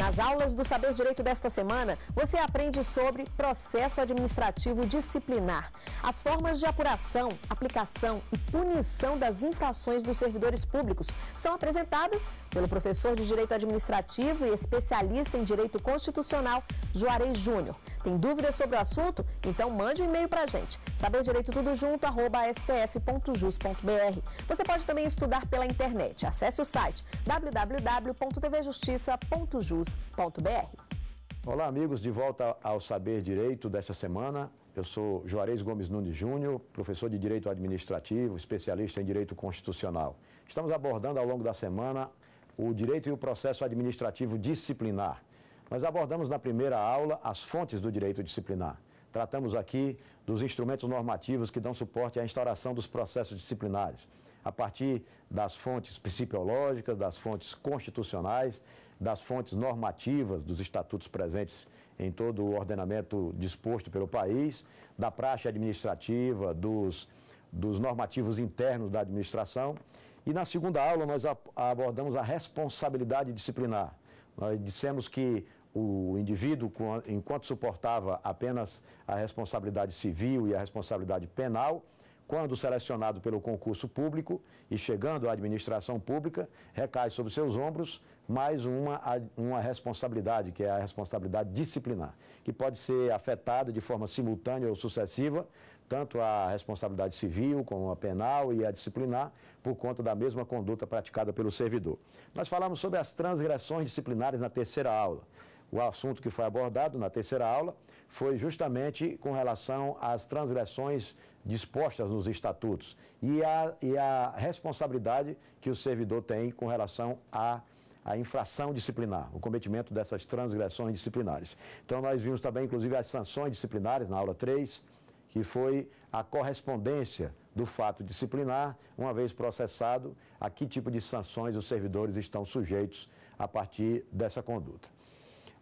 Nas aulas do Saber Direito desta semana, você aprende sobre processo administrativo disciplinar, as formas de apuração, aplicação e punição das infrações dos servidores públicos são apresentadas pelo professor de Direito Administrativo e especialista em Direito Constitucional, Juarez Júnior. Tem dúvidas sobre o assunto? Então mande um e-mail para a gente, saberdireitotudojunto.stf.jus.br. Você pode também estudar pela internet. Acesse o site www.tvjustiça.jus.br. Olá, amigos, de volta ao Saber Direito desta semana. Eu sou Juarez Gomes Nunes Júnior, professor de Direito Administrativo, especialista em Direito Constitucional. Estamos abordando ao longo da semana o direito e o processo administrativo disciplinar. Nós abordamos na primeira aula as fontes do direito disciplinar. Tratamos aqui dos instrumentos normativos que dão suporte à instauração dos processos disciplinares, a partir das fontes psicológicas, das fontes constitucionais, das fontes normativas, dos estatutos presentes em todo o ordenamento disposto pelo país, da praxe administrativa, dos, dos normativos internos da administração e na segunda aula nós abordamos a responsabilidade disciplinar. Nós dissemos que o indivíduo, enquanto suportava apenas a responsabilidade civil e a responsabilidade penal, quando selecionado pelo concurso público e chegando à administração pública, recai sobre seus ombros mais uma, uma responsabilidade, que é a responsabilidade disciplinar, que pode ser afetada de forma simultânea ou sucessiva tanto a responsabilidade civil como a penal e a disciplinar, por conta da mesma conduta praticada pelo servidor. Nós falamos sobre as transgressões disciplinares na terceira aula. O assunto que foi abordado na terceira aula foi justamente com relação às transgressões dispostas nos estatutos e a, e a responsabilidade que o servidor tem com relação à a infração disciplinar, o cometimento dessas transgressões disciplinares. Então, nós vimos também, inclusive, as sanções disciplinares na aula 3, que foi a correspondência do fato disciplinar, uma vez processado, a que tipo de sanções os servidores estão sujeitos a partir dessa conduta.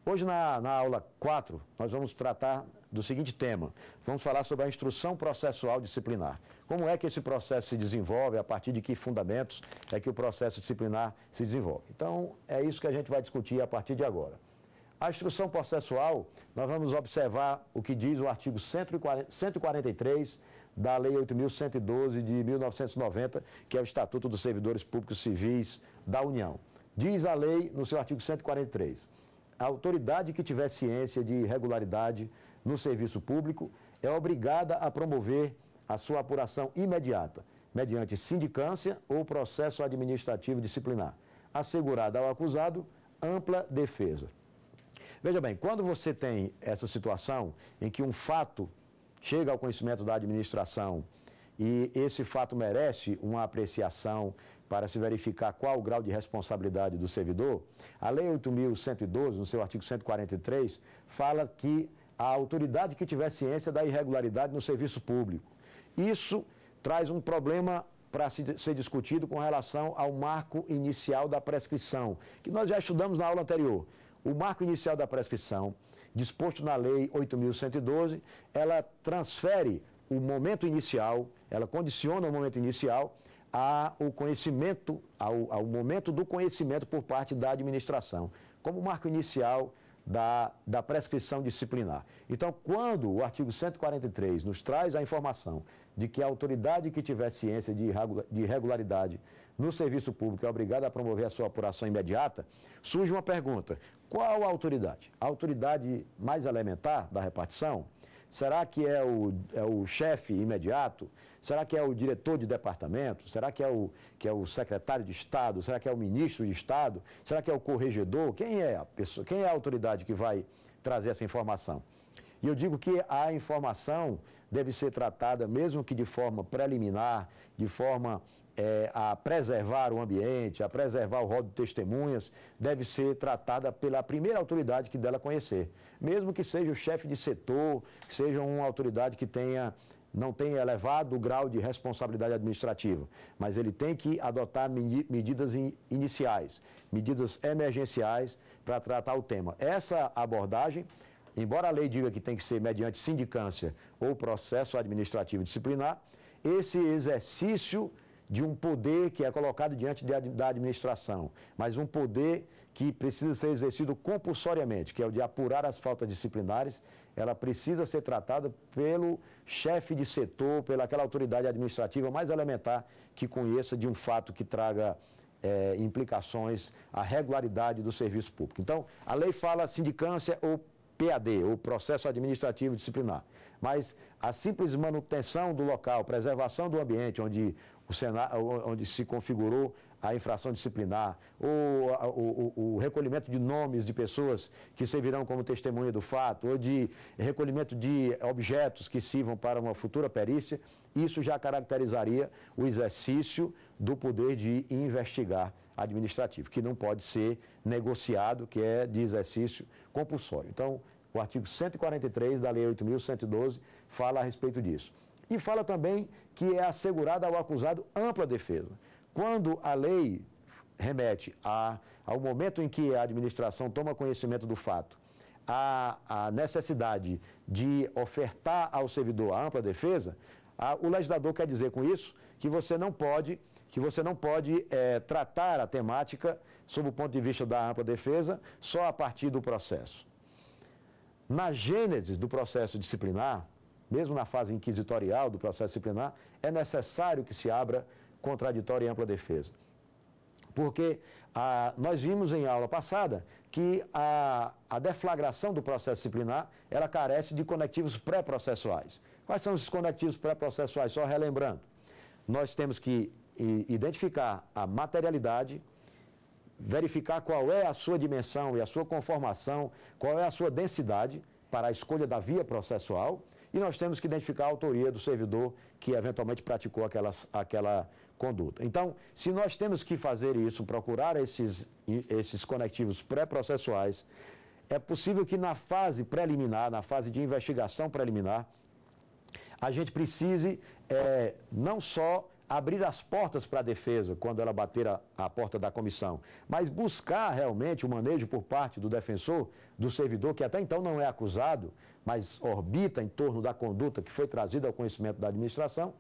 Hoje, na, na aula 4, nós vamos tratar do seguinte tema. Vamos falar sobre a instrução processual disciplinar. Como é que esse processo se desenvolve, a partir de que fundamentos é que o processo disciplinar se desenvolve. Então, é isso que a gente vai discutir a partir de agora. A instrução processual, nós vamos observar o que diz o artigo 143 da Lei 8.112 de 1990, que é o Estatuto dos Servidores Públicos Civis da União. Diz a lei, no seu artigo 143, a autoridade que tiver ciência de irregularidade no serviço público é obrigada a promover a sua apuração imediata, mediante sindicância ou processo administrativo disciplinar, assegurada ao acusado ampla defesa. Veja bem, quando você tem essa situação em que um fato chega ao conhecimento da administração e esse fato merece uma apreciação para se verificar qual o grau de responsabilidade do servidor, a Lei 8.112, no seu artigo 143, fala que a autoridade que tiver ciência da irregularidade no serviço público. Isso traz um problema para ser discutido com relação ao marco inicial da prescrição, que nós já estudamos na aula anterior. O marco inicial da prescrição, disposto na Lei 8.112, ela transfere o momento inicial, ela condiciona o momento inicial ao conhecimento, ao, ao momento do conhecimento por parte da administração, como marco inicial da, da prescrição disciplinar. Então, quando o artigo 143 nos traz a informação de que a autoridade que tiver ciência de irregularidade no serviço público é obrigado a promover a sua apuração imediata, surge uma pergunta: qual a autoridade? A autoridade mais elementar da repartição? Será que é o, é o chefe imediato? Será que é o diretor de departamento? Será que é, o, que é o secretário de Estado? Será que é o ministro de Estado? Será que é o corregedor? Quem é a pessoa? Quem é a autoridade que vai trazer essa informação? E eu digo que a informação deve ser tratada, mesmo que de forma preliminar, de forma é, a preservar o ambiente, a preservar o rol de testemunhas, deve ser tratada pela primeira autoridade que dela conhecer. Mesmo que seja o chefe de setor, que seja uma autoridade que tenha não tenha elevado o grau de responsabilidade administrativa, mas ele tem que adotar medidas iniciais, medidas emergenciais para tratar o tema. Essa abordagem, embora a lei diga que tem que ser mediante sindicância ou processo administrativo disciplinar, esse exercício de um poder que é colocado diante de, da administração, mas um poder que precisa ser exercido compulsoriamente, que é o de apurar as faltas disciplinares, ela precisa ser tratada pelo chefe de setor, pela aquela autoridade administrativa mais elementar que conheça de um fato que traga é, implicações à regularidade do serviço público. Então, a lei fala sindicância ou PAD, o processo administrativo disciplinar. Mas a simples manutenção do local, preservação do ambiente onde o Senado, onde se configurou a infração disciplinar, ou o, o, recolhimento de nomes de pessoas que servirão como testemunha do fato, ou de recolhimento de objetos que sirvam para uma futura perícia, isso já caracterizaria o exercício do poder de investigar administrativo, que não pode ser negociado, que é de exercício compulsório. Então, o artigo 143 da Lei 8.112 fala a respeito disso. E fala também que é assegurada ao acusado ampla defesa. Quando a lei remete a, ao momento em que a administração toma conhecimento do fato, a, a necessidade de ofertar ao servidor a ampla defesa, a, o legislador quer dizer com isso que você não pode que você não pode é, tratar a temática, sob o ponto de vista da ampla defesa, só a partir do processo. Na gênese do processo disciplinar, mesmo na fase inquisitorial do processo disciplinar, é necessário que se abra contraditória e ampla defesa. Porque ah, nós vimos em aula passada que a, a deflagração do processo disciplinar ela carece de conectivos pré-processuais. Quais são esses conectivos pré-processuais? Só relembrando, nós temos que identificar a materialidade, verificar qual é a sua dimensão e a sua conformação, qual é a sua densidade para a escolha da via processual e nós temos que identificar a autoria do servidor que eventualmente praticou aquela, aquela conduta. Então, se nós temos que fazer isso, procurar esses, esses conectivos pré-processuais, é possível que na fase preliminar, na fase de investigação preliminar, a gente precise é, não só abrir as portas para a defesa quando ela bater a, a, porta da comissão, mas buscar realmente o manejo por parte do defensor, do servidor, que até então não é acusado, mas orbita em torno da conduta que foi trazida ao conhecimento da administração,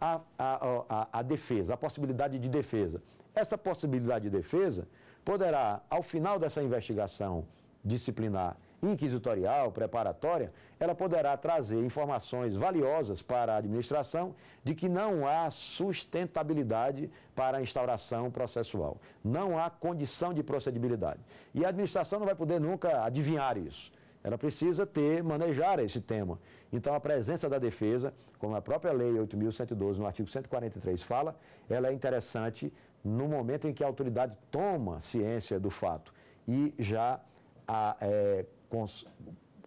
a, a, a defesa, a possibilidade de defesa. Essa possibilidade de defesa poderá, ao final dessa investigação disciplinar, inquisitorial, preparatória, ela poderá trazer informações valiosas para a administração de que não há sustentabilidade para a instauração processual. Não há condição de procedibilidade. E a administração não vai poder nunca adivinhar isso. Ela precisa ter, manejar esse tema. Então, a presença da defesa, como a própria Lei 8.112, no artigo 143, fala, ela é interessante no momento em que a autoridade toma ciência do fato e já a, é,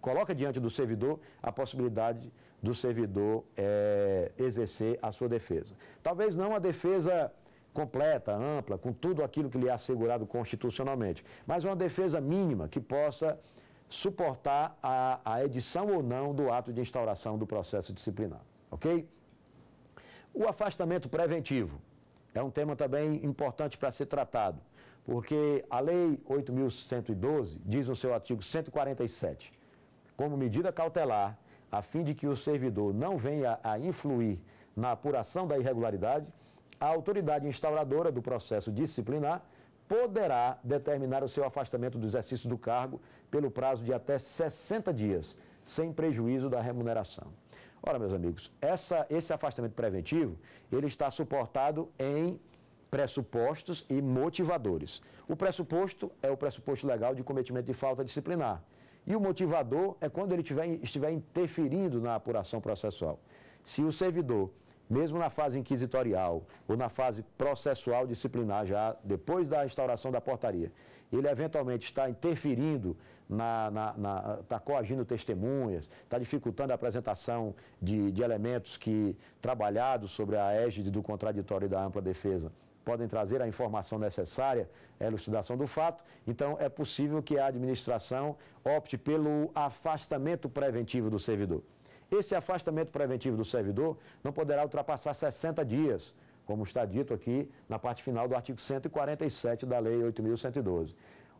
coloca diante do servidor a possibilidade do servidor é, exercer a sua defesa. Talvez não a defesa completa, ampla, com tudo aquilo que lhe é assegurado constitucionalmente, mas uma defesa mínima que possa suportar a, a edição ou não do ato de instauração do processo disciplinar. Ok? O afastamento preventivo é um tema também importante para ser tratado. Porque a Lei 8.112 diz no seu artigo 147, como medida cautelar, a fim de que o servidor não venha a influir na apuração da irregularidade, a autoridade instauradora do processo disciplinar poderá determinar o seu afastamento do exercício do cargo pelo prazo de até 60 dias, sem prejuízo da remuneração. Ora, meus amigos, essa, esse afastamento preventivo, ele está suportado em pressupostos e motivadores. O pressuposto é o pressuposto legal de cometimento de falta disciplinar. E o motivador é quando ele tiver, estiver interferindo na apuração processual. Se o servidor, mesmo na fase inquisitorial ou na fase processual disciplinar, já depois da instauração da portaria, ele eventualmente está interferindo, na, na, na, está coagindo testemunhas, está dificultando a apresentação de, de elementos que, trabalhados sobre a égide do contraditório e da ampla defesa, podem trazer a informação necessária, à é elucidação do fato. Então, é possível que a administração opte pelo afastamento preventivo do servidor. Esse afastamento preventivo do servidor não poderá ultrapassar 60 dias, como está dito aqui na parte final do artigo 147 da Lei 8.112.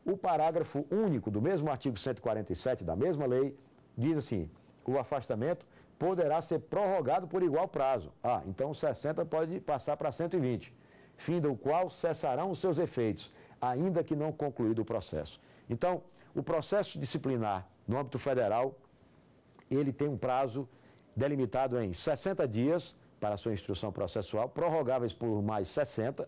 O parágrafo único do mesmo artigo 147 da mesma lei diz assim: o afastamento poderá ser prorrogado por igual prazo. Ah, então 60 pode passar para 120 fim do qual cessarão os seus efeitos, ainda que não concluído o processo. Então, o processo disciplinar no âmbito federal, ele tem um prazo delimitado em 60 dias para sua instrução processual, prorrogáveis por mais 60,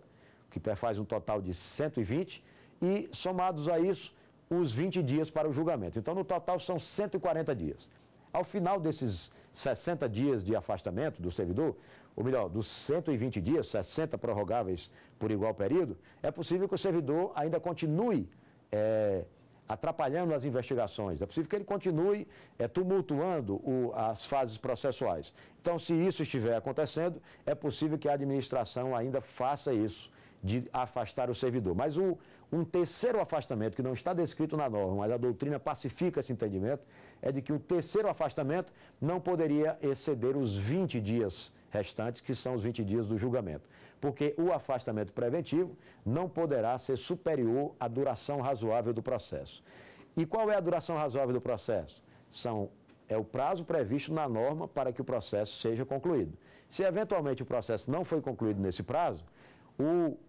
que faz um total de 120, e somados a isso, os 20 dias para o julgamento. Então, no total, são 140 dias. Ao final desses 60 dias de afastamento do servidor, ou melhor, dos 120 dias, 60 prorrogáveis por igual período, é possível que o servidor ainda continue é, atrapalhando as investigações, é possível que ele continue é, tumultuando o, as fases processuais. Então, se isso estiver acontecendo, é possível que a administração ainda faça isso de afastar o servidor. Mas o, um terceiro afastamento, que não está descrito na norma, mas a doutrina pacifica esse entendimento, é de que o terceiro afastamento não poderia exceder os 20 dias restantes, que são os 20 dias do julgamento, porque o afastamento preventivo não poderá ser superior à duração razoável do processo. E qual é a duração razoável do processo? São é o prazo previsto na norma para que o processo seja concluído. Se eventualmente o processo não foi concluído nesse prazo,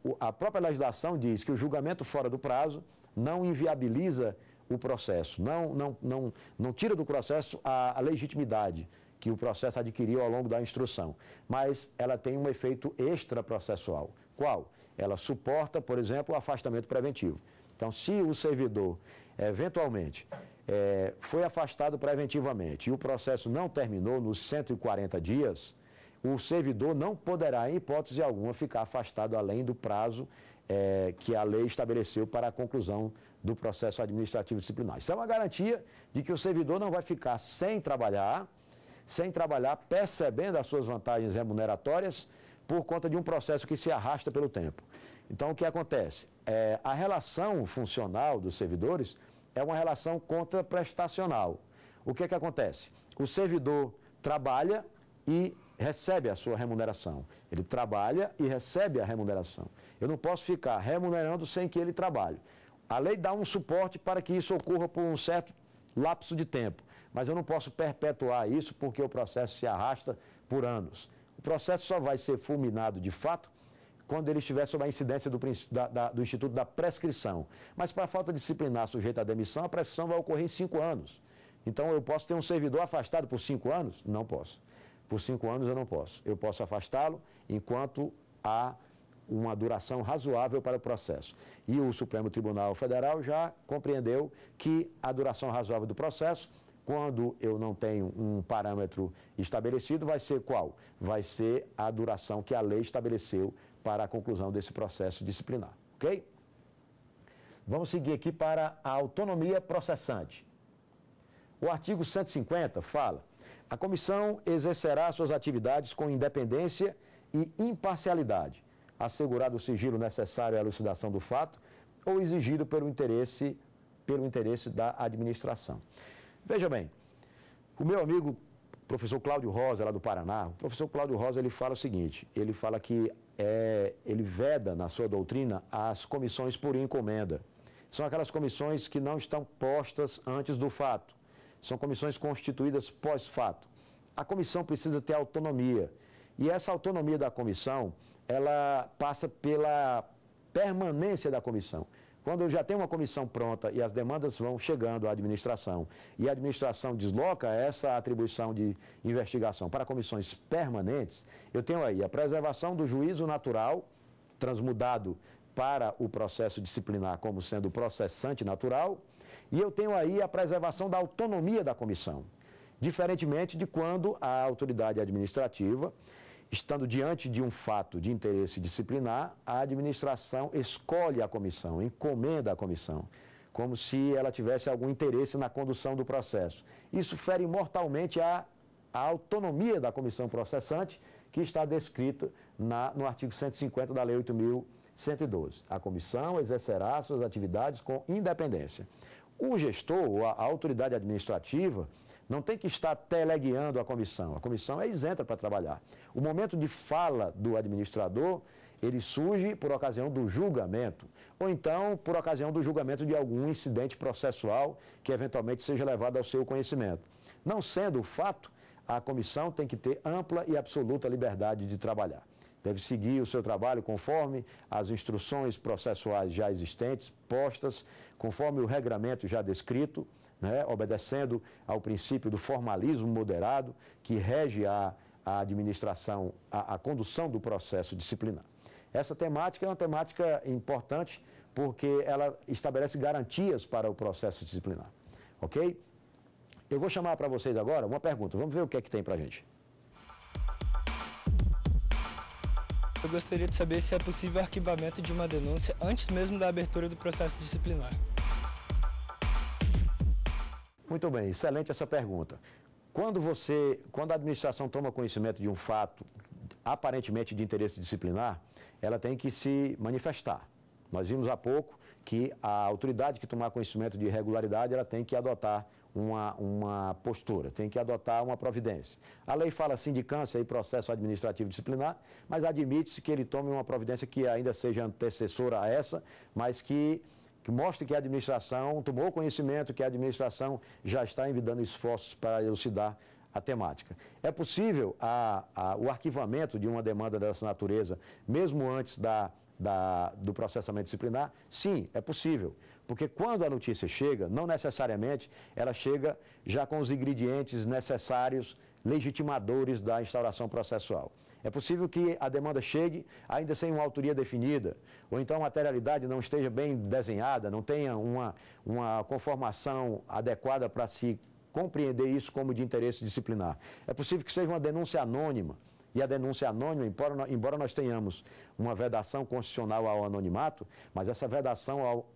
o, a própria legislação diz que o julgamento fora do prazo não inviabiliza o processo, não, não, não, não tira do processo a, a legitimidade que o processo adquiriu ao longo da instrução, mas ela tem um efeito extraprocessual. Qual? Ela suporta, por exemplo, o afastamento preventivo. Então, se o servidor, eventualmente, é, foi afastado preventivamente e o processo não terminou nos 140 dias, o servidor não poderá, em hipótese alguma, ficar afastado além do prazo é, que a lei estabeleceu para a conclusão do processo administrativo disciplinar. Isso é uma garantia de que o servidor não vai ficar sem trabalhar, sem trabalhar, percebendo as suas vantagens remuneratórias por conta de um processo que se arrasta pelo tempo. Então, o que acontece? É, a relação funcional dos servidores é uma relação contraprestacional. O que é que acontece? O servidor trabalha e recebe a sua remuneração. Ele trabalha e recebe a remuneração. Eu não posso ficar remunerando sem que ele trabalhe. A lei dá um suporte para que isso ocorra por um certo lapso de tempo, mas eu não posso perpetuar isso porque o processo se arrasta por anos. O processo só vai ser fulminado de fato quando ele estiver sob a incidência do, da, da, do Instituto da Prescrição. Mas para falta disciplinar sujeita à demissão, a prescrição vai ocorrer em cinco anos. Então eu posso ter um servidor afastado por cinco anos? Não posso. Por cinco anos eu não posso. Eu posso afastá-lo enquanto a uma duração razoável para o processo. E o Supremo Tribunal Federal já compreendeu que a duração razoável do processo, quando eu não tenho um parâmetro estabelecido, vai ser qual? Vai ser a duração que a lei estabeleceu para a conclusão desse processo disciplinar. Ok? Vamos seguir aqui para a autonomia processante. O artigo 150 fala: a comissão exercerá suas atividades com independência e imparcialidade assegurado o sigilo necessário à elucidação do fato ou exigido pelo interesse, pelo interesse da administração. Veja bem, o meu amigo professor Cláudio Rosa, lá do Paraná, o professor Cláudio Rosa, ele fala o seguinte, ele fala que é, ele veda na sua doutrina as comissões por encomenda. São aquelas comissões que não estão postas antes do fato. São comissões constituídas pós-fato. A comissão precisa ter autonomia. E essa autonomia da comissão ela passa pela permanência da comissão. Quando eu já tenho uma comissão pronta e as demandas vão chegando à administração e a administração desloca essa atribuição de investigação para comissões permanentes, eu tenho aí a preservação do juízo natural, transmudado para o processo disciplinar como sendo o processante natural, e eu tenho aí a preservação da autonomia da comissão. Diferentemente de quando a autoridade administrativa estando diante de um fato de interesse disciplinar, a administração escolhe a comissão, encomenda a comissão, como se ela tivesse algum interesse na condução do processo. Isso fere mortalmente a, a autonomia da comissão processante, que está descrita na, no artigo 150 da Lei 8.112. A comissão exercerá suas atividades com independência. O gestor, a, a autoridade administrativa, não tem que estar teleguiando a comissão. A comissão é isenta para trabalhar. O momento de fala do administrador, ele surge por ocasião do julgamento, ou então por ocasião do julgamento de algum incidente processual que eventualmente seja levado ao seu conhecimento. Não sendo o fato, a comissão tem que ter ampla e absoluta liberdade de trabalhar deve seguir o seu trabalho conforme as instruções processuais já existentes, postas, conforme o regramento já descrito, né, obedecendo ao princípio do formalismo moderado que rege a, a administração, a, a condução do processo disciplinar. Essa temática é uma temática importante porque ela estabelece garantias para o processo disciplinar. Ok? Eu vou chamar para vocês agora uma pergunta. Vamos ver o que é que tem para a gente. Eu gostaria de saber se é possível o arquivamento de uma denúncia antes mesmo da abertura do processo disciplinar. Muito bem, excelente essa pergunta. Quando você, quando a administração toma conhecimento de um fato aparentemente de interesse disciplinar, ela tem que se manifestar. Nós vimos há pouco que a autoridade que tomar conhecimento de irregularidade, ela tem que adotar uma, uma postura, tem que adotar uma providência. A lei fala sindicância e processo administrativo disciplinar, mas admite-se que ele tome uma providência que ainda seja antecessora a essa, mas que que mostre que a administração tomou conhecimento, que a administração já está envidando esforços para elucidar a temática. É possível a, a, o arquivamento de uma demanda dessa natureza, mesmo antes da, da, do processamento disciplinar? Sim, é possível. Porque quando a notícia chega, não necessariamente ela chega já com os ingredientes necessários legitimadores da instauração processual. É possível que a demanda chegue ainda sem uma autoria definida, ou então a materialidade não esteja bem desenhada, não tenha uma, uma conformação adequada para se compreender isso como de interesse disciplinar. É possível que seja uma denúncia anônima, e a denúncia anônima, embora, nós tenhamos uma vedação constitucional ao anonimato, mas essa vedação ao,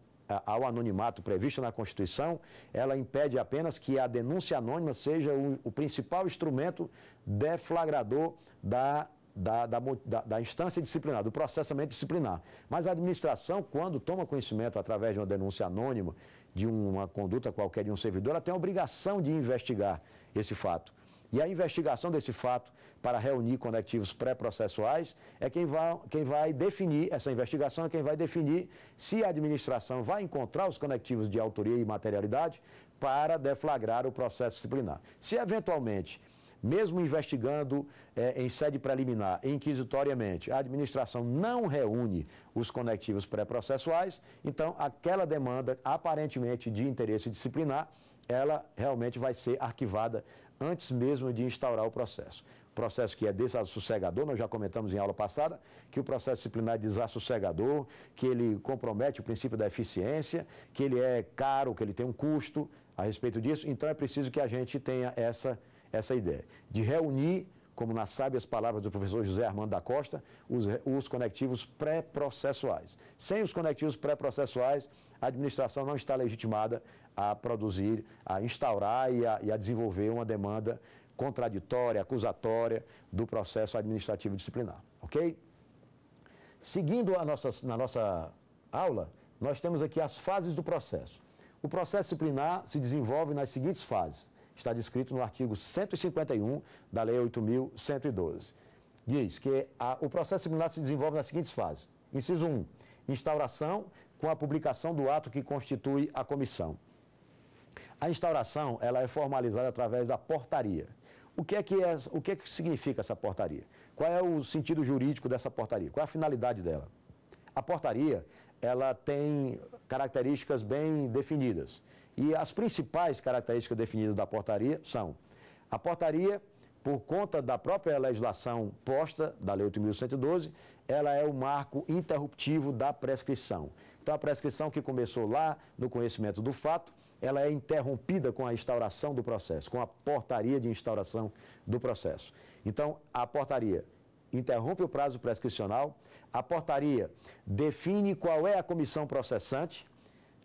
ao anonimato prevista na Constituição, ela impede apenas que a denúncia anônima seja o, o principal instrumento deflagrador da da, da, da, instância disciplinar, do processamento disciplinar. Mas a administração, quando toma conhecimento através de uma denúncia anônima de uma conduta qualquer de um servidor, ela tem a obrigação de investigar esse fato. E a investigação desse fato para reunir conectivos pré-processuais é quem vai, quem vai definir, essa investigação é quem vai definir se a administração vai encontrar os conectivos de autoria e materialidade para deflagrar o processo disciplinar. Se eventualmente mesmo investigando é, em sede preliminar inquisitoriamente, a administração não reúne os conectivos pré-processuais, então aquela demanda aparentemente de interesse disciplinar, ela realmente vai ser arquivada antes mesmo de instaurar o processo processo que é desassossegador, nós já comentamos em aula passada, que o processo disciplinar é desassossegador, que ele compromete o princípio da eficiência, que ele é caro, que ele tem um custo a respeito disso, então é preciso que a gente tenha essa essa ideia, de reunir, como nas sábias palavras do professor José Armando da Costa, os, os conectivos pré-processuais. Sem os conectivos pré-processuais, a administração não está legitimada a produzir, a instaurar e a, e a desenvolver uma demanda contraditória, acusatória do processo administrativo disciplinar. Ok? Seguindo a nossa, na nossa aula, nós temos aqui as fases do processo. O processo disciplinar se desenvolve nas seguintes fases: está descrito no artigo 151 da Lei 8.112. Diz que a, o processo similar se desenvolve nas seguintes fases. Inciso 1. Instauração com a publicação do ato que constitui a comissão. A instauração ela é formalizada através da portaria. O que é que, é, o que, é que significa essa portaria? Qual é o sentido jurídico dessa portaria? Qual é a finalidade dela? A portaria ela tem características bem definidas e as principais características definidas da portaria são: a portaria, por conta da própria legislação posta, da Lei 8.112, ela é o marco interruptivo da prescrição. Então, a prescrição que começou lá no conhecimento do fato, ela é interrompida com a instauração do processo, com a portaria de instauração do processo. Então, a portaria interrompe o prazo prescricional, a portaria define qual é a comissão processante,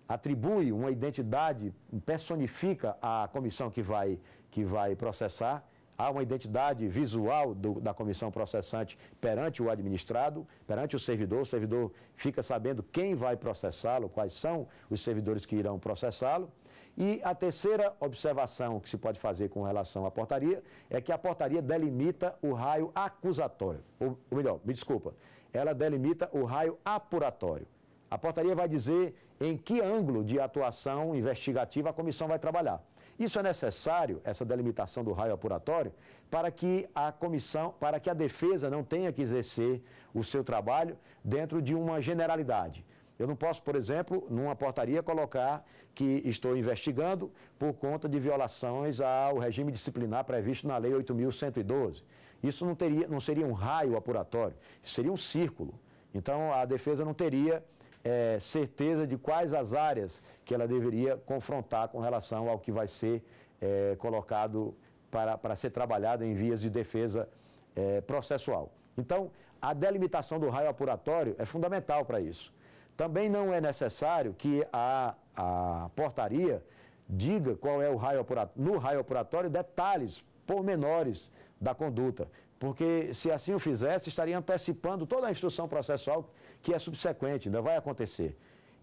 atribui uma identidade, personifica a comissão que vai, que vai processar, há uma identidade visual do, da comissão processante perante o administrado, perante o servidor. O servidor fica sabendo quem vai processá-lo, quais são os servidores que irão processá-lo. E a terceira observação que se pode fazer com relação à portaria é que a portaria delimita o raio acusatório, ou, ou melhor, me desculpa, ela delimita o raio apuratório. A portaria vai dizer em que ângulo de atuação investigativa a comissão vai trabalhar. Isso é necessário, essa delimitação do raio apuratório, para que a comissão, para que a defesa não tenha que exercer o seu trabalho dentro de uma generalidade. Eu não posso, por exemplo, numa portaria colocar que estou investigando por conta de violações ao regime disciplinar previsto na Lei 8.112. Isso não, teria, não seria um raio apuratório, seria um círculo. Então, a defesa não teria é, certeza de quais as áreas que ela deveria confrontar com relação ao que vai ser é, colocado para, para ser trabalhado em vias de defesa é, processual. Então, a delimitação do raio apuratório é fundamental para isso. Também não é necessário que a, a portaria diga qual é o raio apuratório, no raio apuratório detalhes pormenores da conduta porque se assim o fizesse, estaria antecipando toda a instrução processual que é subsequente, ainda vai acontecer.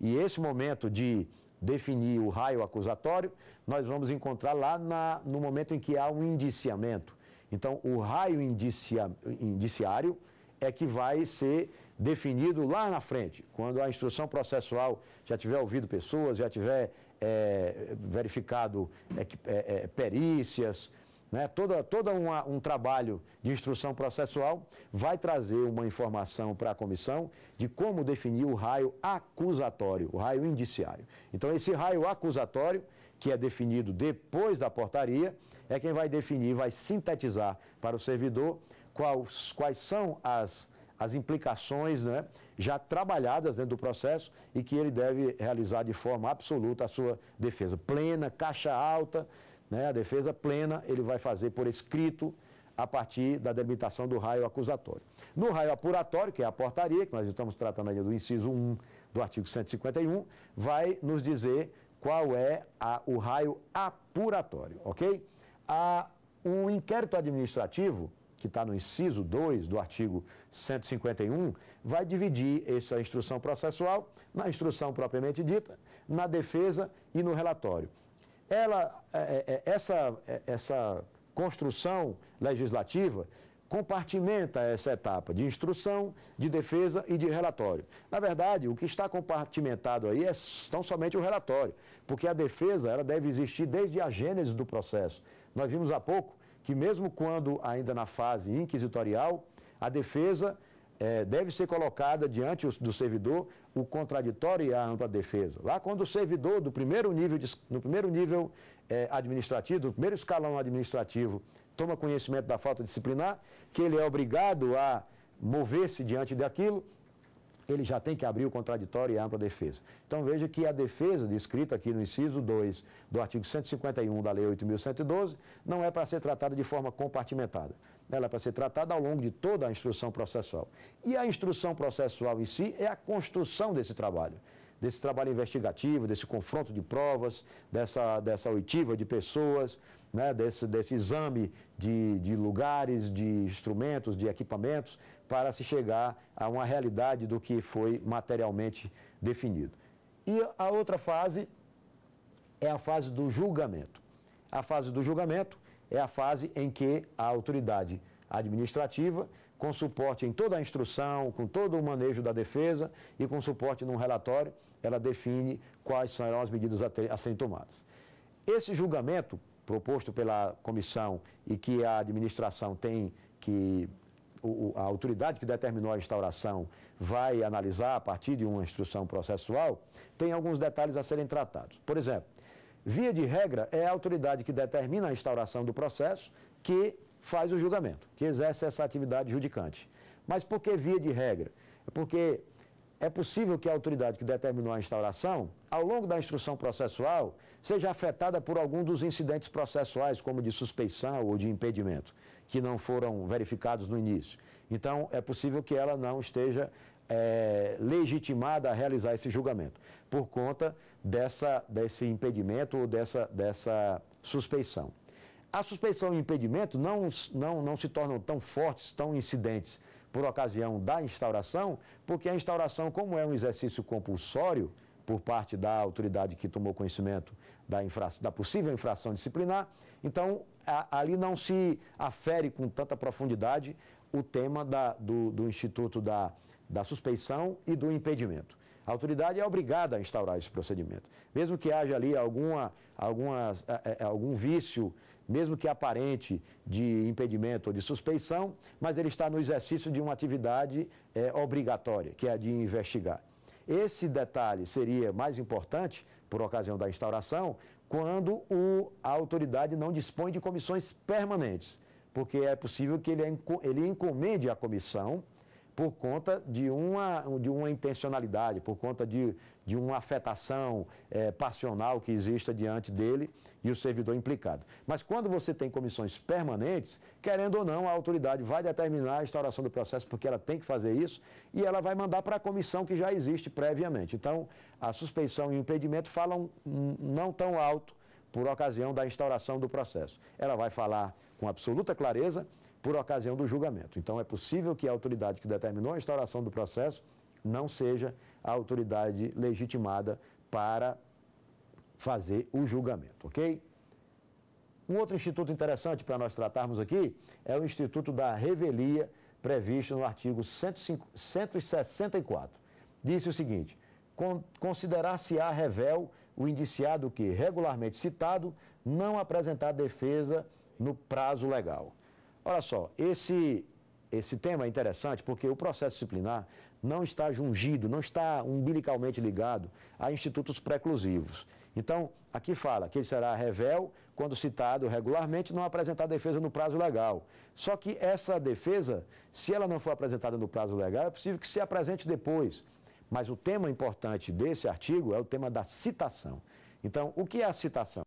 E esse momento de definir o raio acusatório, nós vamos encontrar lá na, no momento em que há um indiciamento. Então, o raio indicia, indiciário é que vai ser definido lá na frente, quando a instrução processual já tiver ouvido pessoas, já tiver é, verificado é, é, perícias, né, todo toda um trabalho de instrução processual vai trazer uma informação para a comissão de como definir o raio acusatório, o raio indiciário. Então, esse raio acusatório, que é definido depois da portaria, é quem vai definir, vai sintetizar para o servidor quais, quais são as, as implicações né, já trabalhadas dentro do processo e que ele deve realizar de forma absoluta a sua defesa, plena, caixa alta né? A defesa plena ele vai fazer por escrito a partir da delimitação do raio acusatório. No raio apuratório, que é a portaria, que nós estamos tratando ali do inciso 1 do artigo 151, vai nos dizer qual é a, o raio apuratório, ok? A, o inquérito administrativo, que está no inciso 2 do artigo 151, vai dividir essa instrução processual na instrução propriamente dita, na defesa e no relatório ela, é, é, é, essa, essa construção legislativa compartimenta essa etapa de instrução, de defesa e de relatório. Na verdade, o que está compartimentado aí é tão somente o relatório, porque a defesa ela deve existir desde a gênese do processo. Nós vimos há pouco que mesmo quando ainda na fase inquisitorial, a defesa é, deve ser colocada diante do servidor o contraditório e a ampla defesa. Lá quando o servidor do primeiro nível, no primeiro nível eh, administrativo, do primeiro escalão administrativo, toma conhecimento da falta disciplinar, que ele é obrigado a mover-se diante daquilo, ele já tem que abrir o contraditório e a ampla defesa. Então veja que a defesa descrita aqui no inciso 2 do artigo 151 da Lei 8.112 não é para ser tratada de forma compartimentada. Ela é para ser tratada ao longo de toda a instrução processual. E a instrução processual em si é a construção desse trabalho desse trabalho investigativo, desse confronto de provas, dessa, dessa oitiva de pessoas, né, desse, desse exame de, de lugares, de instrumentos, de equipamentos, para se chegar a uma realidade do que foi materialmente definido. E a outra fase é a fase do julgamento. A fase do julgamento é a fase em que a autoridade administrativa, com suporte em toda a instrução, com todo o manejo da defesa e com suporte num relatório, ela define quais serão as medidas a, ter, a serem tomadas. Esse julgamento proposto pela comissão e que a administração tem que o, a autoridade que determinou a instauração vai analisar a partir de uma instrução processual, tem alguns detalhes a serem tratados. Por exemplo, Via de regra, é a autoridade que determina a instauração do processo que faz o julgamento, que exerce essa atividade judicante. Mas por que via de regra? É porque é possível que a autoridade que determinou a instauração, ao longo da instrução processual, seja afetada por algum dos incidentes processuais, como de suspeição ou de impedimento, que não foram verificados no início. Então, é possível que ela não esteja é, legitimada a realizar esse julgamento, por conta dessa, desse impedimento ou dessa, dessa suspeição. A suspeição e o impedimento não, não, não se tornam tão fortes, tão incidentes por ocasião da instauração, porque a instauração, como é um exercício compulsório por parte da autoridade que tomou conhecimento da, infra da possível infração disciplinar, então a, ali não se afere com tanta profundidade o tema da, do, do Instituto da da suspeição e do impedimento. A autoridade é obrigada a instaurar esse procedimento. Mesmo que haja ali alguma, eh, eh, eh, algum vício, mesmo que aparente de impedimento ou de suspeição, mas ele está no exercício de uma atividade é, obrigatória, que é a de investigar. Esse detalhe seria mais importante, por ocasião da instauração, quando o, a autoridade não dispõe de comissões permanentes, porque é possível que ele, ele encomende a comissão por conta de uma, de uma intencionalidade, por conta de, de uma afetação é, passional que exista diante dele e o servidor implicado. Mas quando você tem comissões permanentes, querendo ou não, a autoridade vai determinar a instauração do processo, porque ela tem que fazer isso, e ela vai mandar para a comissão que já existe previamente. Então, a suspeição e o impedimento falam não tão alto por ocasião da instauração do processo. Ela vai falar com absoluta clareza por ocasião do julgamento. Então, é possível que a autoridade que determinou a instauração do processo não seja a autoridade legitimada para fazer o julgamento, ok? Um outro instituto interessante para nós tratarmos aqui é o Instituto da Revelia, previsto no artigo 164. Diz o seguinte: considerar-se-á revel o indiciado que, regularmente citado, não apresentar defesa no prazo legal. Olha só, esse, esse tema é interessante porque o processo disciplinar não está jungido, não está umbilicalmente ligado a institutos preclusivos. Então, aqui fala que ele será revel quando citado regularmente não apresentar defesa no prazo legal. Só que essa defesa, se ela não for apresentada no prazo legal, é possível que se apresente depois. Mas o tema importante desse artigo é o tema da citação. Então, o que é a citação?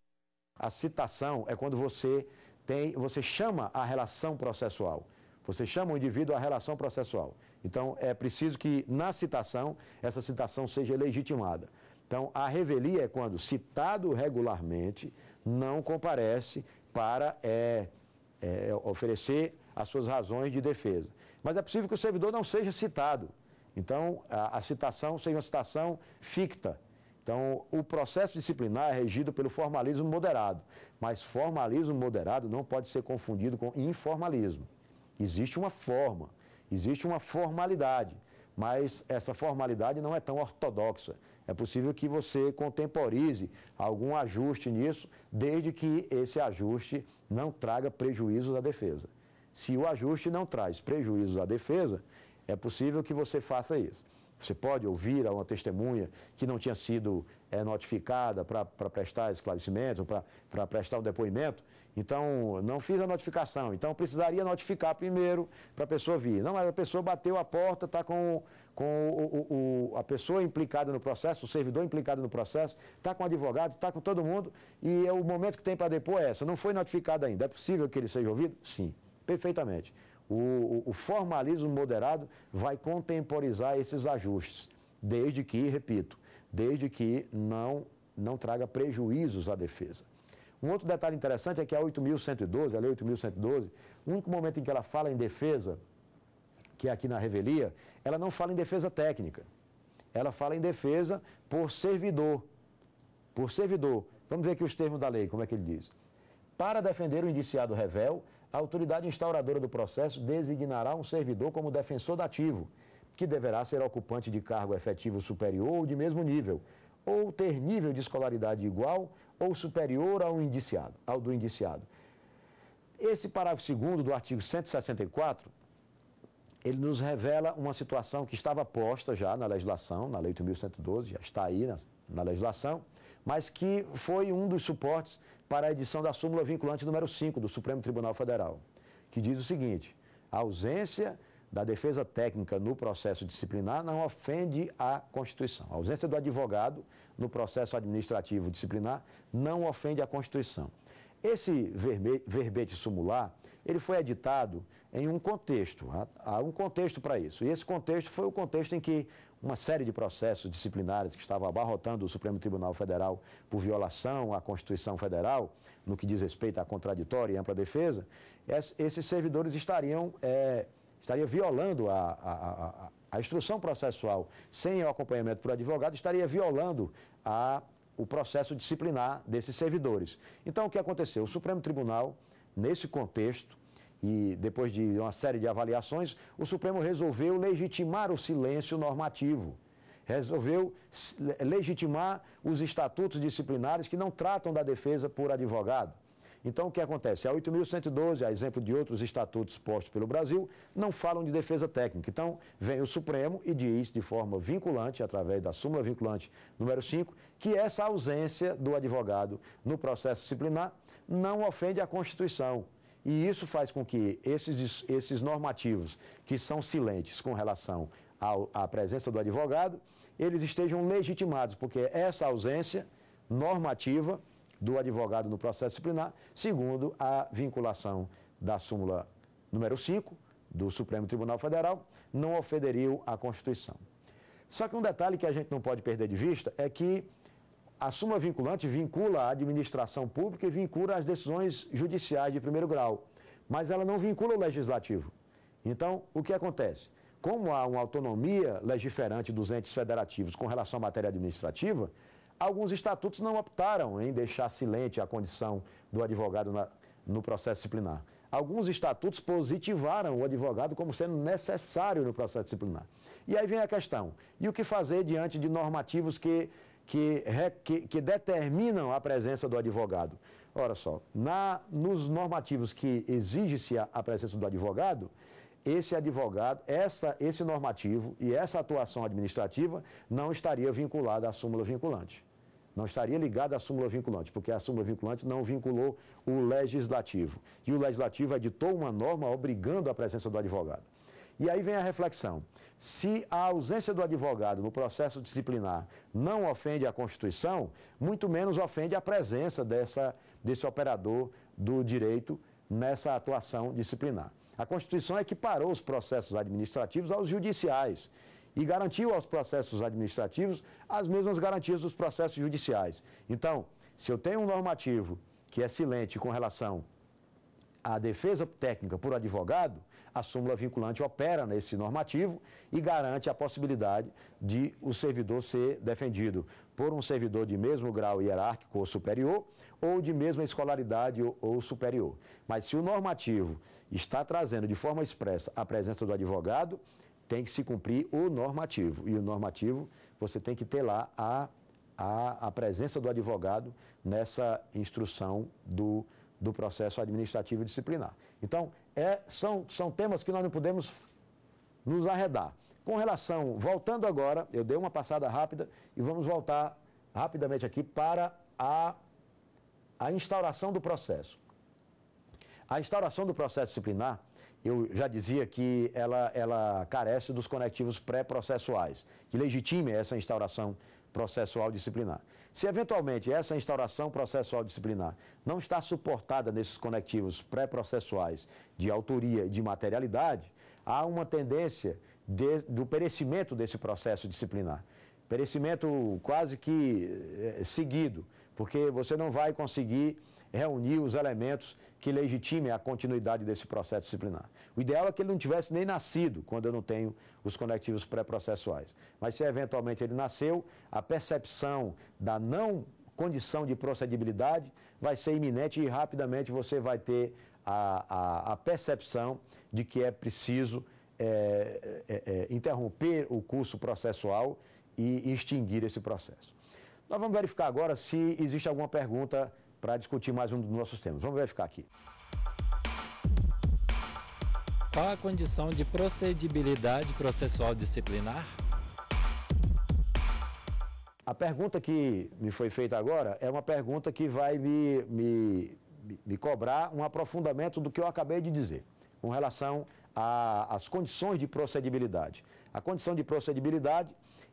A citação é quando você tem, você chama a relação processual. Você chama o indivíduo à relação processual. Então, é preciso que na citação, essa citação seja legitimada. Então, a revelia é quando, citado regularmente, não comparece para é, é, oferecer as suas razões de defesa. Mas é possível que o servidor não seja citado. Então, a, a citação seja uma citação ficta, então, o processo disciplinar é regido pelo formalismo moderado, mas formalismo moderado não pode ser confundido com informalismo. Existe uma forma, existe uma formalidade, mas essa formalidade não é tão ortodoxa. É possível que você contemporize algum ajuste nisso, desde que esse ajuste não traga prejuízo à defesa. Se o ajuste não traz prejuízo à defesa, é possível que você faça isso. Você pode ouvir a uma testemunha que não tinha sido é, notificada para prestar esclarecimentos, para prestar um depoimento. Então, não fiz a notificação. Então, precisaria notificar primeiro para a pessoa vir. Não, mas a pessoa bateu a porta, está com, com o, o, o, a pessoa implicada no processo, o servidor implicado no processo, está com o advogado, está com todo mundo. E é o momento que tem para depor é essa. Não foi notificado ainda. É possível que ele seja ouvido? Sim, perfeitamente o, o formalismo moderado vai contemporizar esses ajustes, desde que, repito, desde que não, não traga prejuízos à defesa. Um outro detalhe interessante é que a 8.112, a Lei 8.112, o único momento em que ela fala em defesa, que é aqui na revelia, ela não fala em defesa técnica. Ela fala em defesa por servidor. Por servidor. Vamos ver aqui os termos da lei, como é que ele diz. Para defender o indiciado revel, a autoridade instauradora do processo designará um servidor como defensor dativo, que deverá ser ocupante de cargo efetivo superior ou de mesmo nível, ou ter nível de escolaridade igual ou superior ao, indiciado, ao do indiciado. Esse parágrafo segundo do artigo 164, ele nos revela uma situação que estava posta já na legislação, na Lei 8.112, já está aí na, na legislação, mas que foi um dos suportes para a edição da súmula vinculante número 5 do Supremo Tribunal Federal, que diz o seguinte: a ausência da defesa técnica no processo disciplinar não ofende a Constituição. A ausência do advogado no processo administrativo disciplinar não ofende a Constituição. Esse verbete sumular, ele foi editado em um contexto, há um contexto para isso. E esse contexto foi o contexto em que uma série de processos disciplinares que estavam abarrotando o Supremo Tribunal Federal por violação à Constituição Federal, no que diz respeito à contraditória e ampla defesa, esses servidores estariam, é, violando a, a, a, a instrução processual sem o acompanhamento por advogado, estaria violando a, o processo disciplinar desses servidores. Então, o que aconteceu? O Supremo Tribunal, nesse contexto, e depois de uma série de avaliações, o Supremo resolveu legitimar o silêncio normativo. Resolveu legitimar os estatutos disciplinares que não tratam da defesa por advogado. Então, o que acontece? A 8.112, a exemplo de outros estatutos postos pelo Brasil, não falam de defesa técnica. Então, vem o Supremo e diz, de forma vinculante, através da súmula vinculante número 5, que essa ausência do advogado no processo disciplinar não ofende a Constituição e isso faz com que esses, esses normativos que são silentes com relação ao, à presença do advogado, eles estejam legitimados, porque é essa ausência normativa do advogado no processo disciplinar, segundo a vinculação da súmula número 5 do Supremo Tribunal Federal, não ofenderiam a Constituição. Só que um detalhe que a gente não pode perder de vista é que a suma vinculante vincula a administração pública e vincula as decisões judiciais de primeiro grau, mas ela não vincula o legislativo. Então, o que acontece? Como há uma autonomia legiferante dos entes federativos com relação à matéria administrativa, alguns estatutos não optaram em deixar silente a condição do advogado na, no processo disciplinar. Alguns estatutos positivaram o advogado como sendo necessário no processo disciplinar. E aí vem a questão: e o que fazer diante de normativos que que, que, que, determinam a presença do advogado. Olha só, na, nos normativos que exige-se a, a, presença do advogado, esse advogado, essa, esse normativo e essa atuação administrativa não estaria vinculada à súmula vinculante. Não estaria ligada à súmula vinculante, porque a súmula vinculante não vinculou o legislativo. E o legislativo editou uma norma obrigando a presença do advogado. E aí vem a reflexão. Se a ausência do advogado no processo disciplinar não ofende a Constituição, muito menos ofende a presença dessa, desse operador do direito nessa atuação disciplinar. A Constituição equiparou é os processos administrativos aos judiciais e garantiu aos processos administrativos as mesmas garantias dos processos judiciais. Então, se eu tenho um normativo que é silente com relação a defesa técnica por advogado, a súmula vinculante opera nesse normativo e garante a possibilidade de o servidor ser defendido por um servidor de mesmo grau hierárquico ou superior ou de mesma escolaridade ou, superior. Mas se o normativo está trazendo de forma expressa a presença do advogado, tem que se cumprir o normativo. E o normativo, você tem que ter lá a, a, a presença do advogado nessa instrução do advogado do processo administrativo e disciplinar. Então, é, são, são temas que nós não podemos nos arredar. Com relação, voltando agora, eu dei uma passada rápida e vamos voltar rapidamente aqui para a, a instauração do processo. A instauração do processo disciplinar, eu já dizia que ela, ela carece dos conectivos pré-processuais, que legitime essa instauração processual disciplinar. Se eventualmente essa instauração processual disciplinar não está suportada nesses conectivos pré-processuais de autoria e de materialidade, há uma tendência de, do perecimento desse processo disciplinar. Perecimento quase que é, seguido, porque você não vai conseguir reunir os elementos que legitimem a continuidade desse processo disciplinar. O ideal é que ele não tivesse nem nascido, quando eu não tenho os conectivos pré-processuais. Mas se eventualmente ele nasceu, a percepção da não condição de procedibilidade vai ser iminente e rapidamente você vai ter a, a, a percepção de que é preciso é, é, é, interromper o curso processual e extinguir esse processo. Nós vamos verificar agora se existe alguma pergunta para discutir mais um dos nossos temas. Vamos verificar aqui. Qual a condição de procedibilidade processual disciplinar? A pergunta que me foi feita agora é uma pergunta que vai me, me, me cobrar um aprofundamento do que eu acabei de dizer, com relação às condições de procedibilidade. A condição de procedibilidade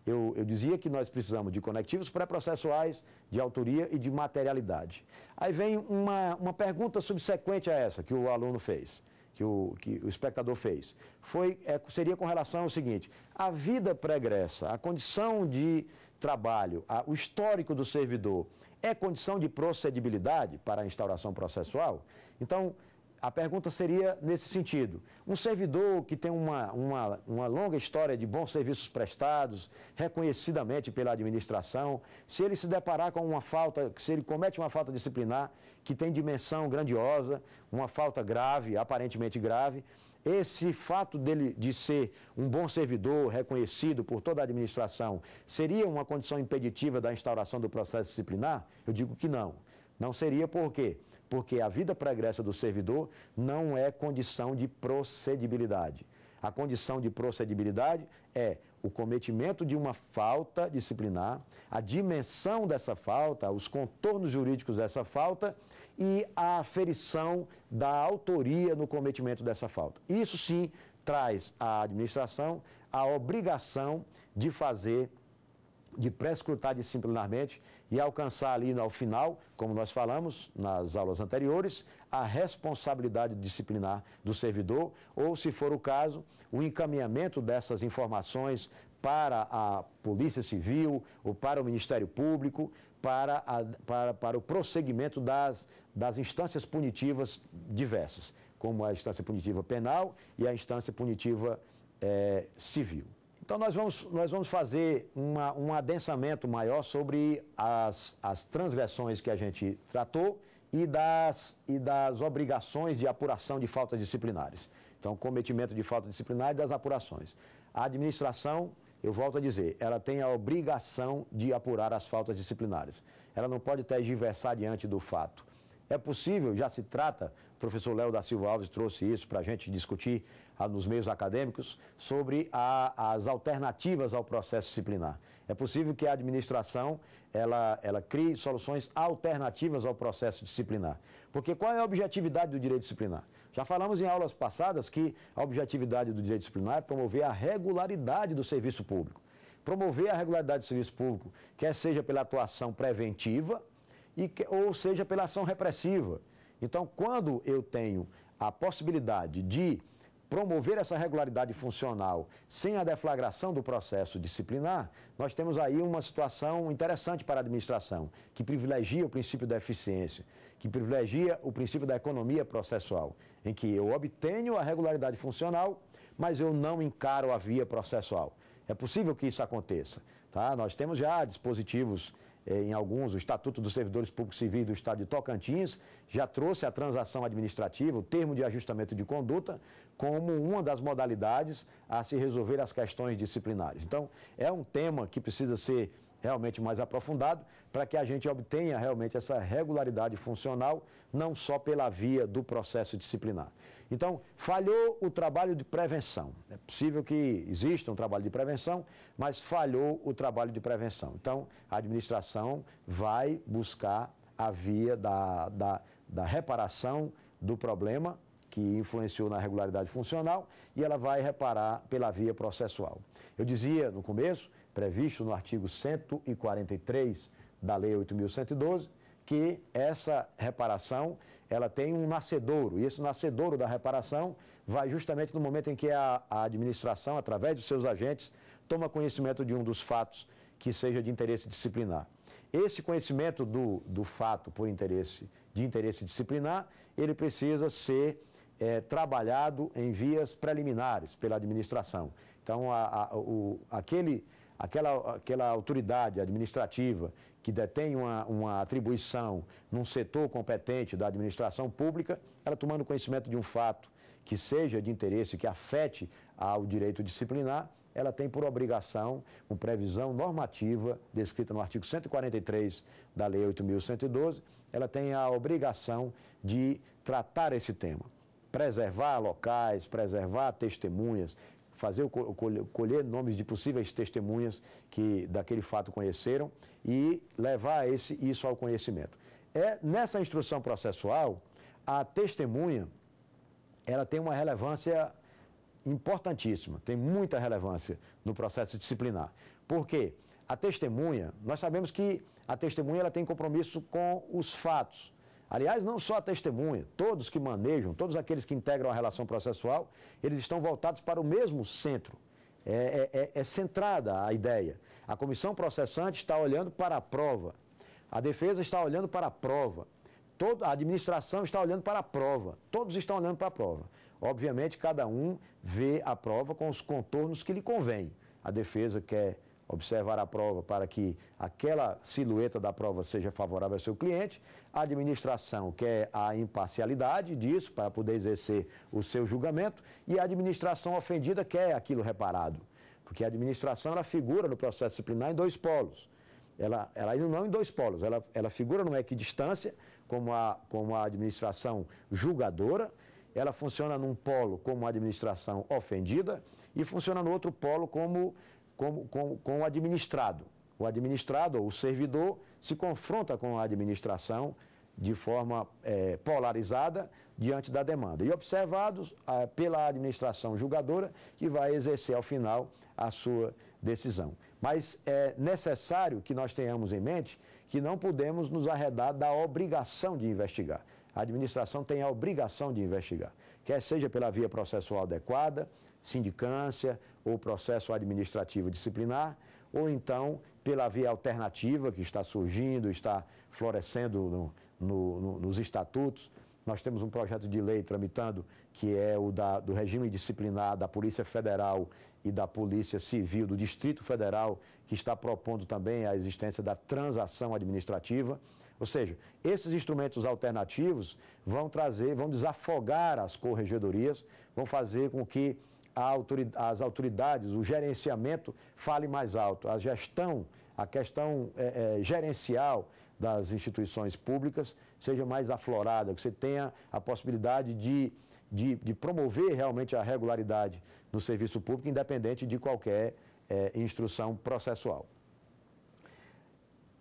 eu, eu dizia que nós precisamos de conectivos pré-processuais, de autoria e de materialidade. Aí vem uma, uma pergunta subsequente a essa que o aluno fez, que o, que o espectador fez. Foi, é, seria com relação ao seguinte: a vida pregressa, a condição de trabalho, a, o histórico do servidor, é condição de procedibilidade para a instauração processual? Então, a pergunta seria nesse sentido. Um servidor que tem uma, uma, uma longa história de bons serviços prestados, reconhecidamente pela administração, se ele se deparar com uma falta, se ele comete uma falta disciplinar que tem dimensão grandiosa, uma falta grave, aparentemente grave, esse fato dele de ser um bom servidor, reconhecido por toda a administração, seria uma condição impeditiva da instauração do processo disciplinar? Eu digo que não. Não seria por quê? porque a vida pregressa do servidor não é condição de procedibilidade. A condição de procedibilidade é o cometimento de uma falta disciplinar, a dimensão dessa falta, os contornos jurídicos dessa falta e a aferição da autoria no cometimento dessa falta. Isso sim traz à administração a obrigação de fazer de pré-escrutar disciplinarmente e alcançar ali no final, como nós falamos nas aulas anteriores, a responsabilidade disciplinar do servidor ou, se for o caso, o encaminhamento dessas informações para a Polícia Civil ou para o Ministério Público, para, a, para, para o prosseguimento das, das instâncias punitivas diversas, como a instância punitiva penal e a instância punitiva eh, civil. Então, nós vamos, nós vamos fazer uma, um adensamento maior sobre as, as transgressões que a gente tratou e das, e das obrigações de apuração de faltas disciplinares. Então, cometimento de falta disciplinar e das apurações. A administração, eu volto a dizer, ela tem a obrigação de apurar as faltas disciplinares. Ela não pode ter tergiversar diante do fato. É possível, já se trata, o professor Léo da Silva Alves trouxe isso para a gente discutir ah, nos meios acadêmicos, sobre a, as alternativas ao processo disciplinar. É possível que a administração ela, ela crie soluções alternativas ao processo disciplinar. Porque qual é a objetividade do direito disciplinar? Já falamos em aulas passadas que a objetividade do direito disciplinar é promover a regularidade do serviço público. Promover a regularidade do serviço público, quer seja pela atuação preventiva, e que, ou seja pela ação repressiva. Então, quando eu tenho a possibilidade de promover essa regularidade funcional sem a deflagração do processo disciplinar, nós temos aí uma situação interessante para a administração, que privilegia o princípio da eficiência, que privilegia o princípio da economia processual, em que eu obtenho a regularidade funcional, mas eu não encaro a via processual. É possível que isso aconteça. Tá? Nós temos já dispositivos é, em alguns, o Estatuto dos Servidores Públicos Civis do Estado de Tocantins já trouxe a transação administrativa, o termo de ajustamento de conduta, como uma das modalidades a se resolver as questões disciplinares. Então, é um tema que precisa ser realmente mais aprofundado, para que a gente obtenha realmente essa regularidade funcional, não só pela via do processo disciplinar. Então, falhou o trabalho de prevenção. É possível que exista um trabalho de prevenção, mas falhou o trabalho de prevenção. Então, a administração vai buscar a via da, da, da reparação do problema que influenciou na regularidade funcional e ela vai reparar pela via processual. Eu dizia no começo previsto no artigo 143 da Lei 8.112, que essa reparação ela tem um nascedouro, e esse nascedouro da reparação vai justamente no momento em que a, a administração, através dos seus agentes, toma conhecimento de um dos fatos que seja de interesse disciplinar. Esse conhecimento do, do fato por interesse, de interesse disciplinar, ele precisa ser é, trabalhado em vias preliminares pela administração. Então, a, a, o, aquele aquela, aquela autoridade administrativa que detém uma, uma atribuição num setor competente da administração pública, ela tomando conhecimento de um fato que seja de interesse, que afete ao direito disciplinar, ela tem por obrigação, com previsão normativa, descrita no artigo 143 da Lei 8.112, ela tem a obrigação de tratar esse tema, preservar locais, preservar testemunhas, fazer colher nomes de possíveis testemunhas que daquele fato conheceram e levar esse, isso ao conhecimento. É nessa instrução processual a testemunha ela tem uma relevância importantíssima, tem muita relevância no processo disciplinar. Por quê? A testemunha, nós sabemos que a testemunha ela tem compromisso com os fatos Aliás, não só a testemunha, todos que manejam, todos aqueles que integram a relação processual, eles estão voltados para o mesmo centro. É, é, é, é centrada a ideia. A comissão processante está olhando para a prova, a defesa está olhando para a prova, a administração está olhando para a prova, todos estão olhando para a prova. Obviamente, cada um vê a prova com os contornos que lhe convém. A defesa quer observar a prova para que aquela silhueta da prova seja favorável ao seu cliente. A administração quer a imparcialidade disso para poder exercer o seu julgamento e a administração ofendida quer aquilo reparado. Porque a administração ela figura no processo disciplinar em dois polos. Ela, ela não em dois polos, ela, ela figura numa equidistância, como a, como a administração julgadora, ela funciona num polo como a administração ofendida e funciona no outro polo como com, com, com o administrado. O administrado, ou o servidor, se confronta com a administração de forma é, polarizada diante da demanda e observados pela administração julgadora que vai exercer ao final a sua decisão. Mas é necessário que nós tenhamos em mente que não podemos nos arredar da obrigação de investigar. A administração tem a obrigação de investigar, quer seja pela via processual adequada, sindicância ou processo administrativo disciplinar, ou então pela via alternativa que está surgindo, está florescendo no, no, no, nos estatutos. Nós temos um projeto de lei tramitando que é o da, do regime disciplinar da Polícia Federal e da Polícia Civil do Distrito Federal, que está propondo também a existência da transação administrativa. Ou seja, esses instrumentos alternativos vão trazer, vão desafogar as corregedorias, vão fazer com que as autoridades, o gerenciamento fale mais alto, a gestão, a questão é, é, gerencial das instituições públicas seja mais aflorada, que você tenha a possibilidade de, de, de promover realmente a regularidade no serviço público, independente de qualquer é, instrução processual.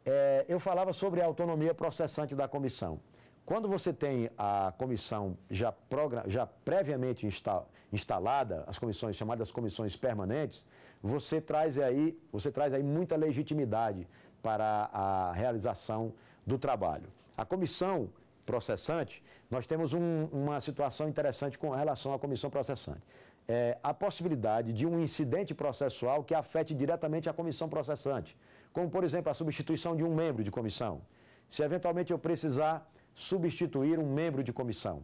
É, eu falava sobre a autonomia processante da comissão. Quando você tem a comissão já, já previamente insta instalada, as comissões chamadas comissões permanentes, você traz aí, você traz aí muita legitimidade para a realização do trabalho. A comissão processante, nós temos um, uma situação interessante com relação à comissão processante. É, a possibilidade de um incidente processual que afete diretamente a comissão processante, como, por exemplo, a substituição de um membro de comissão. Se eventualmente eu precisar substituir um membro de comissão.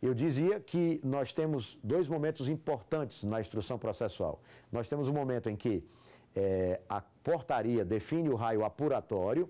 Eu dizia que nós temos dois momentos importantes na instrução processual. Nós temos um momento em que é, a portaria define o raio apuratório,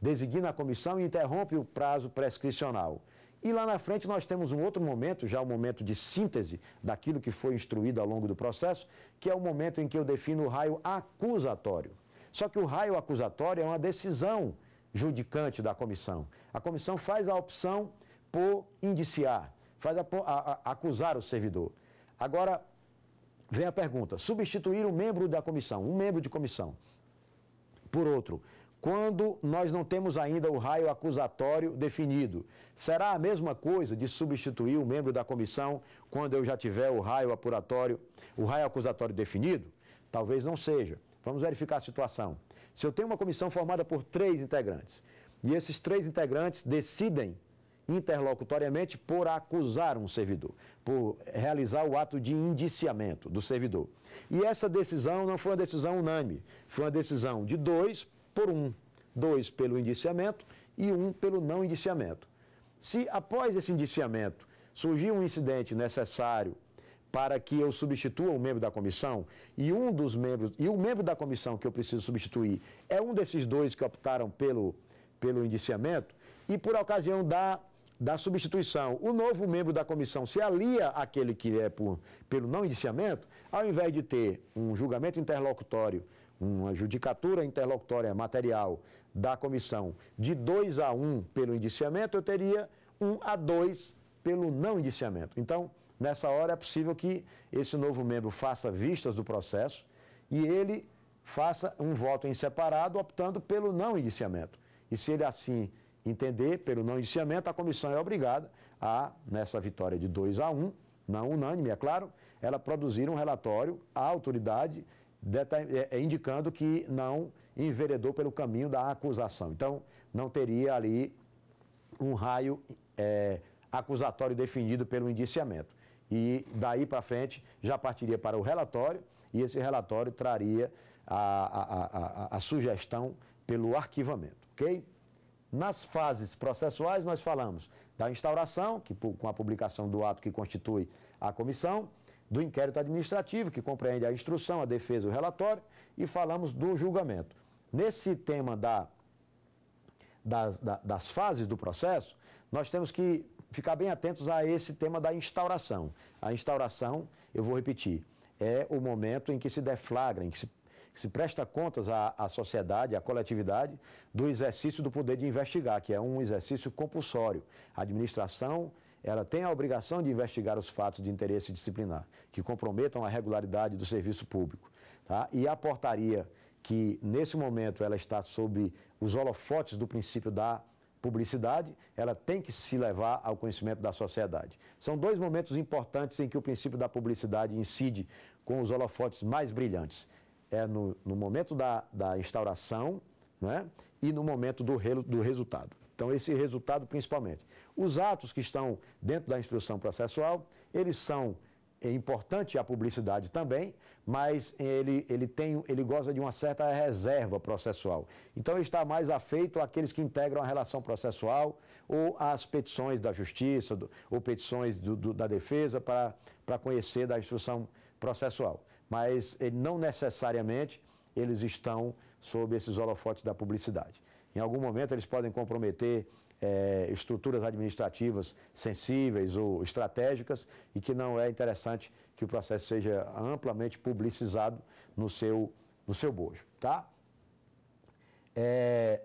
designa a comissão e interrompe o prazo prescricional. E lá na frente nós temos um outro momento, já o um momento de síntese daquilo que foi instruído ao longo do processo, que é o momento em que eu defino o raio acusatório. Só que o raio acusatório é uma decisão judicante da comissão. A comissão faz a opção por indiciar, faz a, a, a acusar o servidor. Agora, vem a pergunta: substituir um membro da comissão, um membro de comissão, por outro, quando nós não temos ainda o raio acusatório definido. Será a mesma coisa de substituir o um membro da comissão quando eu já tiver o raio apuratório, o raio acusatório definido? Talvez não seja. Vamos verificar a situação. Se eu tenho uma comissão formada por três integrantes e esses três integrantes decidem interlocutoriamente por acusar um servidor, por realizar o ato de indiciamento do servidor. E essa decisão não foi uma decisão unânime, foi uma decisão de dois por um. Dois pelo indiciamento e um pelo não indiciamento. Se após esse indiciamento surgir um incidente necessário para que eu substitua um membro da comissão e um dos membros e o membro da comissão que eu preciso substituir é um desses dois que optaram pelo pelo indiciamento e por ocasião da da substituição, o novo membro da comissão se alia àquele que é por, pelo não indiciamento, ao invés de ter um julgamento interlocutório, uma judicatura interlocutória material da comissão de 2 a 1 um pelo indiciamento, eu teria 1 um a 2 pelo não indiciamento. Então, Nessa hora é possível que esse novo membro faça vistas do processo e ele faça um voto em separado, optando pelo não indiciamento. E se ele assim entender, pelo não indiciamento, a comissão é obrigada a, nessa vitória de 2 a 1, um, não unânime, é claro, ela produzir um relatório à autoridade é, é, indicando que não enveredou pelo caminho da acusação. Então, não teria ali um raio é, acusatório definido pelo indiciamento e daí para frente já partiria para o relatório e esse relatório traria a, a, a, a, sugestão pelo arquivamento, ok? Nas fases processuais, nós falamos da instauração, que, com a publicação do ato que constitui a comissão, do inquérito administrativo, que compreende a instrução, a defesa e o relatório, e falamos do julgamento. Nesse tema da, das, da, das fases do processo, nós temos que ficar bem atentos a esse tema da instauração. A instauração, eu vou repetir, é o momento em que se deflagra, em que se, que se presta contas à, à sociedade, à coletividade, do exercício do poder de investigar, que é um exercício compulsório. A administração ela tem a obrigação de investigar os fatos de interesse disciplinar que comprometam a regularidade do serviço público. Tá? E a portaria, que nesse momento ela está sob os holofotes do princípio da publicidade, ela tem que se levar ao conhecimento da sociedade. São dois momentos importantes em que o princípio da publicidade incide com os holofotes mais brilhantes. É no, no momento da, da instauração né, e no momento do, re, do resultado. Então, esse resultado principalmente. Os atos que estão dentro da instrução processual, eles são é importante a publicidade também, mas ele, ele, tem, ele goza de uma certa reserva processual. Então, ele está mais afeito àqueles que integram a relação processual ou às petições da justiça do, ou petições do, do, da defesa para, para conhecer da instrução processual. Mas ele, não necessariamente eles estão sob esses holofotes da publicidade. Em algum momento, eles podem comprometer é, estruturas administrativas sensíveis ou estratégicas e que não é interessante que o processo seja amplamente publicizado no seu, no seu bojo, tá? É,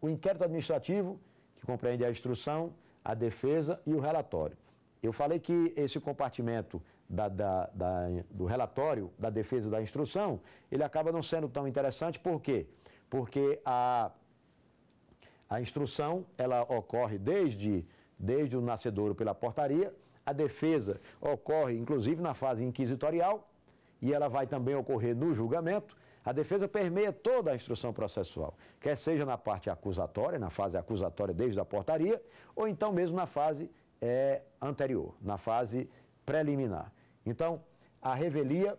o inquérito administrativo, que compreende a instrução, a defesa e o relatório. Eu falei que esse compartimento da, da, da, do relatório da defesa da instrução, ele acaba não sendo tão interessante, por quê? Porque a a instrução, ela ocorre desde, desde o nascedouro pela portaria, a defesa ocorre, inclusive, na fase inquisitorial, e ela vai também ocorrer no julgamento. A defesa permeia toda a instrução processual, quer seja na parte acusatória, na fase acusatória desde a portaria, ou então mesmo na fase é, anterior, na fase preliminar. Então, a revelia,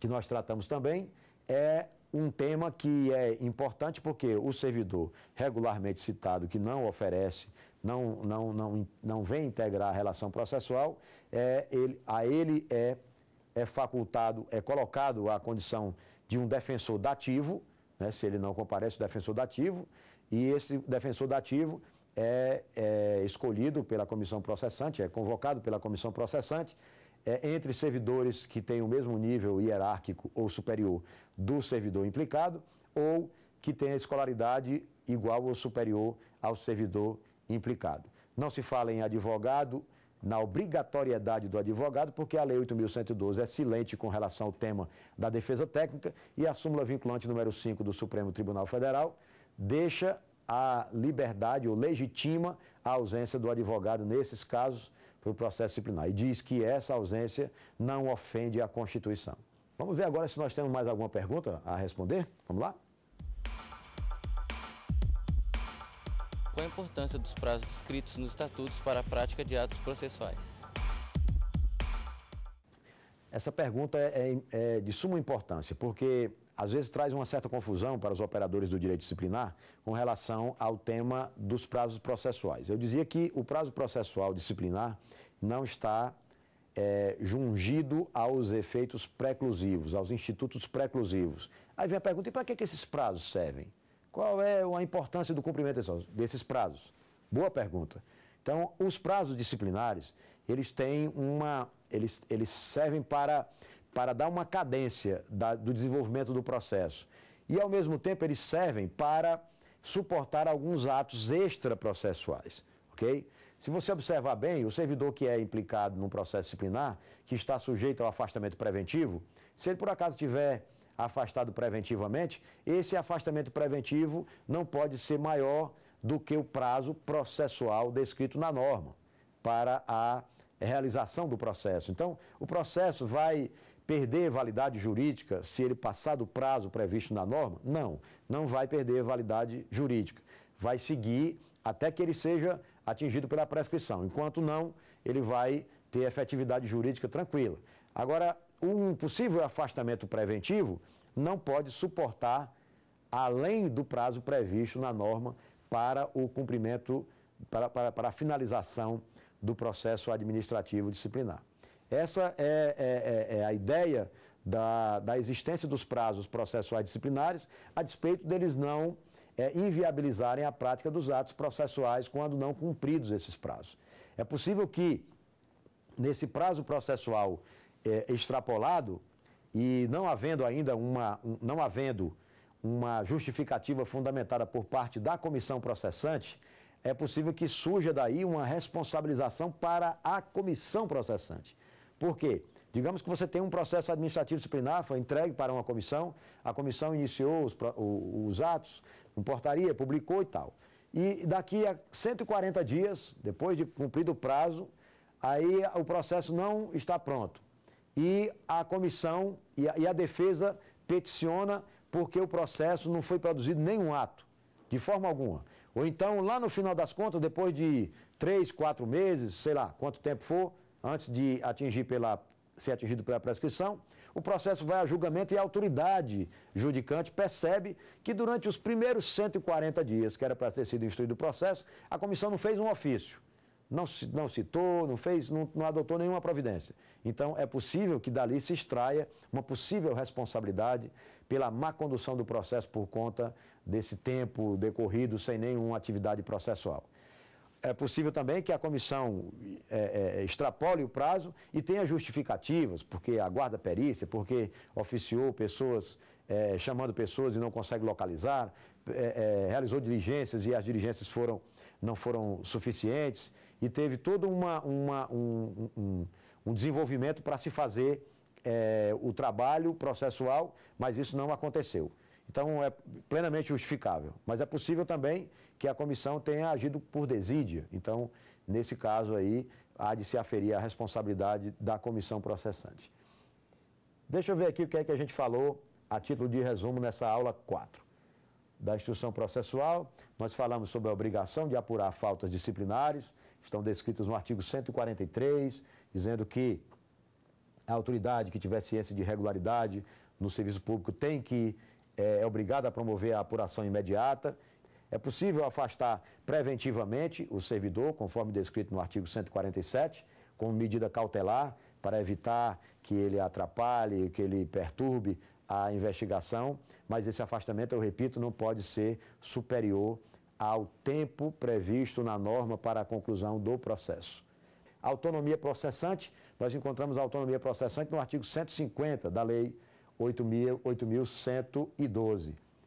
que nós tratamos também, é um tema que é importante porque o servidor regularmente citado que não oferece, não, não, não, não vem integrar a relação processual, é, ele, a ele é, é facultado, é colocado a condição de um defensor dativo, né, se ele não comparece, o defensor dativo, e esse defensor dativo é, é escolhido pela comissão processante, é convocado pela comissão processante, é, entre servidores que têm o mesmo nível hierárquico ou superior do servidor implicado ou que tenha escolaridade igual ou superior ao servidor implicado. Não se fala em advogado, na obrigatoriedade do advogado, porque a Lei 8.112 é silente com relação ao tema da defesa técnica e a súmula vinculante número 5 do Supremo Tribunal Federal deixa a liberdade ou legitima a ausência do advogado nesses casos para o processo disciplinar. E diz que essa ausência não ofende a Constituição. Vamos ver agora se nós temos mais alguma pergunta a responder? Vamos lá? Qual a importância dos prazos descritos nos estatutos para a prática de atos processuais? Essa pergunta é, é, é de suma importância, porque às vezes traz uma certa confusão para os operadores do direito disciplinar com relação ao tema dos prazos processuais. Eu dizia que o prazo processual disciplinar não está é, jungido aos efeitos preclusivos, aos institutos preclusivos. Aí vem a pergunta: e para que, que esses prazos servem? Qual é a importância do cumprimento desses prazos? Boa pergunta. Então, os prazos disciplinares, eles têm uma. Eles, eles servem para para dar uma cadência da, do desenvolvimento do processo. E, ao mesmo tempo, eles servem para suportar alguns atos extraprocessuais, ok? Se você observar bem, o servidor que é implicado num processo disciplinar, que está sujeito ao afastamento preventivo, se ele por acaso tiver afastado preventivamente, esse afastamento preventivo não pode ser maior do que o prazo processual descrito na norma para a realização do processo. Então, o processo vai perder validade jurídica se ele passar do prazo previsto na norma? Não, não vai perder validade jurídica. Vai seguir até que ele seja atingido pela prescrição. Enquanto não, ele vai ter efetividade jurídica tranquila. Agora, um possível afastamento preventivo não pode suportar além do prazo previsto na norma para o cumprimento, para, para, para a finalização do processo administrativo disciplinar. Essa é, é, é, é a ideia da, da, existência dos prazos processuais disciplinares, a despeito deles não é, inviabilizarem a prática dos atos processuais quando não cumpridos esses prazos. É possível que, nesse prazo processual é, extrapolado, e não havendo ainda uma, um, não havendo uma justificativa fundamentada por parte da comissão processante, é possível que surja daí uma responsabilização para a comissão processante. Por quê? Digamos que você tem um processo administrativo disciplinar, foi entregue para uma comissão, a comissão iniciou os, os atos, com portaria, publicou e tal. E daqui a 140 dias, depois de cumprido o prazo, aí o processo não está pronto. E a comissão e a, e a defesa peticiona porque o processo não foi produzido nenhum ato, de forma alguma. Ou então, lá no final das contas, depois de três, quatro meses, sei lá, quanto tempo for, antes de atingir pela, ser atingido pela prescrição, o processo vai a julgamento e a autoridade judicante percebe que durante os primeiros 140 dias, que era para ter sido instruído o processo, a comissão não fez um ofício. Não, não citou, não fez, não, não adotou nenhuma providência. Então, é possível que dali se extraia uma possível responsabilidade pela má condução do processo por conta desse tempo decorrido sem nenhuma atividade processual é possível também que a comissão é, é, extrapole o prazo e tenha justificativas, porque aguarda perícia, porque oficiou pessoas, é, chamando pessoas e não consegue localizar, é, é, realizou diligências e as diligências foram, não foram suficientes e teve todo uma, uma um, um, um, desenvolvimento para se fazer é, o trabalho processual, mas isso não aconteceu. Então é plenamente justificável. Mas é possível também que a comissão tenha agido por desídia. Então, nesse caso aí, há de se aferir a responsabilidade da comissão processante. Deixa eu ver aqui o que é que a gente falou a título de resumo nessa aula 4. Da instrução processual, nós falamos sobre a obrigação de apurar faltas disciplinares, estão descritas no artigo 143, dizendo que a autoridade que tiver ciência de irregularidade no serviço público tem que é, é a promover a apuração imediata. É possível afastar preventivamente o servidor, conforme descrito no artigo 147, com medida cautelar para evitar que ele atrapalhe, que ele perturbe a investigação, mas esse afastamento, eu repito, não pode ser superior ao tempo previsto na norma para a conclusão do processo. Autonomia processante, nós encontramos a autonomia processante no artigo 150 da Lei 8.112,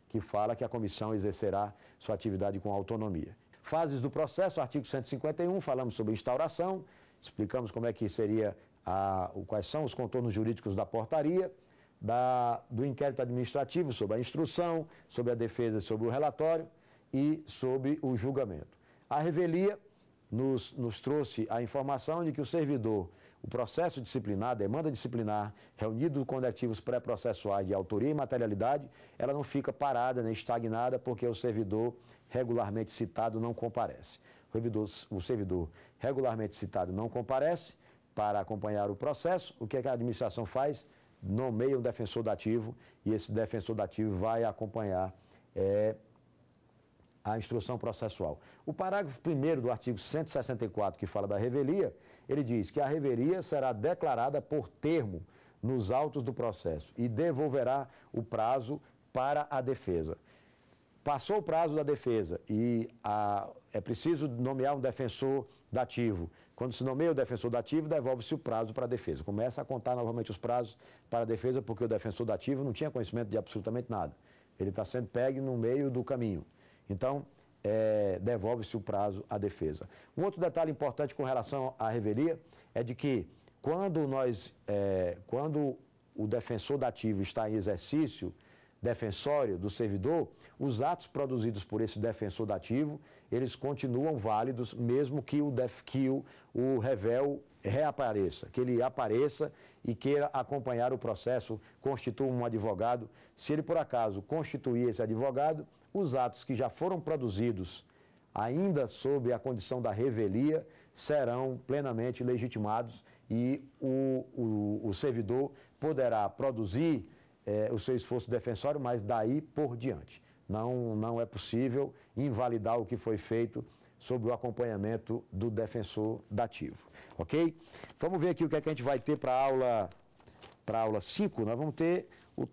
que fala que a comissão exercerá sua atividade com autonomia. Fases do processo, artigo 151, falamos sobre instauração, explicamos como é que seria, a, quais são os contornos jurídicos da portaria, da, do inquérito administrativo sobre a instrução, sobre a defesa, sobre o relatório e sobre o julgamento. A revelia nos, nos trouxe a informação de que o servidor o processo disciplinar, demanda disciplinar, reunido com ativos pré-processuais de autoria e materialidade, ela não fica parada nem estagnada porque o servidor regularmente citado não comparece. O servidor, o servidor regularmente citado não comparece para acompanhar o processo. O que, é que a administração faz? Nomeia um defensor dativo e esse defensor dativo vai acompanhar é, a instrução processual. O parágrafo 1 do artigo 164, que fala da revelia, ele diz que a reveria será declarada por termo nos autos do processo e devolverá o prazo para a defesa. Passou o prazo da defesa e a, é preciso nomear um defensor dativo. Quando se nomeia o defensor dativo, devolve-se o prazo para a defesa. Começa a contar novamente os prazos para a defesa, porque o defensor dativo não tinha conhecimento de absolutamente nada. Ele está sendo pego no meio do caminho. Então, é, devolve-se o prazo à defesa. Um outro detalhe importante com relação à revelia é de que quando nós, é, quando o defensor dativo está em exercício defensório do servidor, os atos produzidos por esse defensor dativo, eles continuam válidos, mesmo que o, def, que o, o revel reapareça, que ele apareça e queira acompanhar o processo, constitua um advogado. Se ele, por acaso, constituir esse advogado, os atos que já foram produzidos, ainda sob a condição da revelia, serão plenamente legitimados e o, o, o servidor poderá produzir é, o seu esforço defensório, mas daí por diante. Não, não é possível invalidar o que foi feito sobre o acompanhamento do defensor dativo. Ok? Vamos ver aqui o que, é que a gente vai ter para a aula para aula 5, nós vamos ter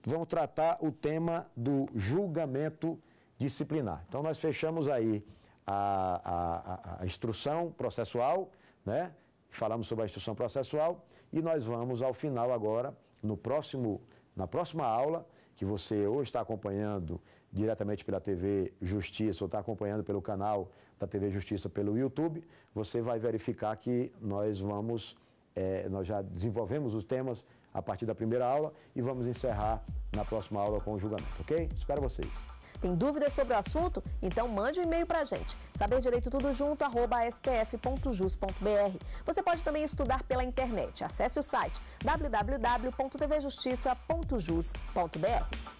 vamos tratar o tema do julgamento disciplinar. Então nós fechamos aí a, a, a, a instrução processual, né? Falamos sobre a instrução processual e nós vamos ao final agora no próximo na próxima aula que você ou está acompanhando diretamente pela TV Justiça ou está acompanhando pelo canal da TV Justiça pelo YouTube, você vai verificar que nós vamos, é, nós já desenvolvemos os temas a partir da primeira aula e vamos encerrar na próxima aula com o julgamento, ok? Espero vocês. Tem dúvidas sobre o assunto? Então mande um e-mail para a gente. Saberdireito tudo junto, Arroba stf.jus.br. Você pode também estudar pela internet. Acesse o site www.tvjustiça.jus.br.